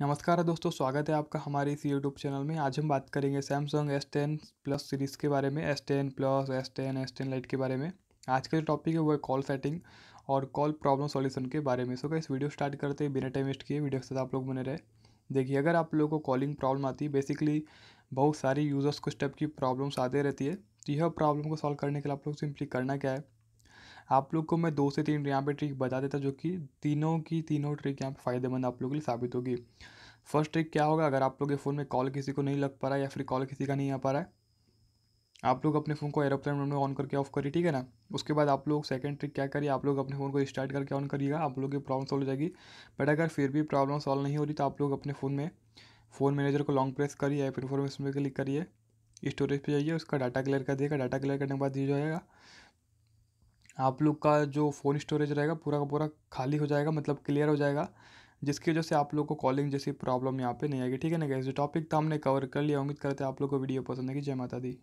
नमस्कार दोस्तों स्वागत है आपका हमारे इस यूट्यूब चैनल में आज हम बात करेंगे Samsung S ten plus series के बारे में S ten plus S ten S ten lite के बारे में आज का जो टॉपिक है वो है कॉल सेटिंग और कॉल प्रॉब्लम सॉल्यूशन के बारे में सो इस वीडियो स्टार्ट करते हैं बिना टाइम वेस्ट किए वीडियो के साथ आप लोग बने रहे देखिए अगर आप लोगों को कॉलिंग प्रॉब्लम आती है बेसिकली बहुत सारी यूज़र्स को इस टाइप की प्रॉब्लम्स आते रहती है तो यह प्रॉब्लम को सॉल्व करने के लिए आप लोग सिंपली करना क्या है आप लोग को मैं दो से तीन यहाँ पे ट्रिक बता देता जो कि तीनों की तीनों ट्रिक यहाँ पे फ़ायदेमंद आप लोगों के लिए साबित होगी फर्स्ट ट्रिक क्या होगा अगर आप लोग के फ़ोन में कॉल किसी को नहीं लग पा रहा है या फिर कॉल किसी का नहीं आ पा रहा है आप लोग अपने फ़ोन को एरोप्लेन मोड में ऑन करके ऑफ करिए ठीक है ना उसके बाद आप लोग सेकंड ट्रिक क्या करिए आप लोग अपने फ़ोन को स्टार्ट करके ऑन करिएगा आप लोग की प्रॉब्लम सॉल्व हो जाएगी बट अगर फिर भी प्रॉब्लम सॉल्व नहीं हो रही तो आप लोग अपने फ़ोन में फ़ोन मैनेजर को लॉन्ग प्रेस करिए या फिर फोन में क्लिक करिए स्टोरेज पे जाइए उसका डाटा क्लियर कर दिएगा डाटा क्लियर करने के बाद ये जो आएगा आप लोग का जो फ़ोन स्टोरेज रहेगा पूरा का पूरा खाली हो जाएगा मतलब क्लियर हो जाएगा जिसकी वजह से आप लोग को कॉलिंग जैसी प्रॉब्लम यहाँ पे नहीं आएगी ठीक है ना गैस जो टॉपिक था हमने कवर कर लिया उम्मीद करते हैं आप लोग को वीडियो पसंद आएगी जय माता दी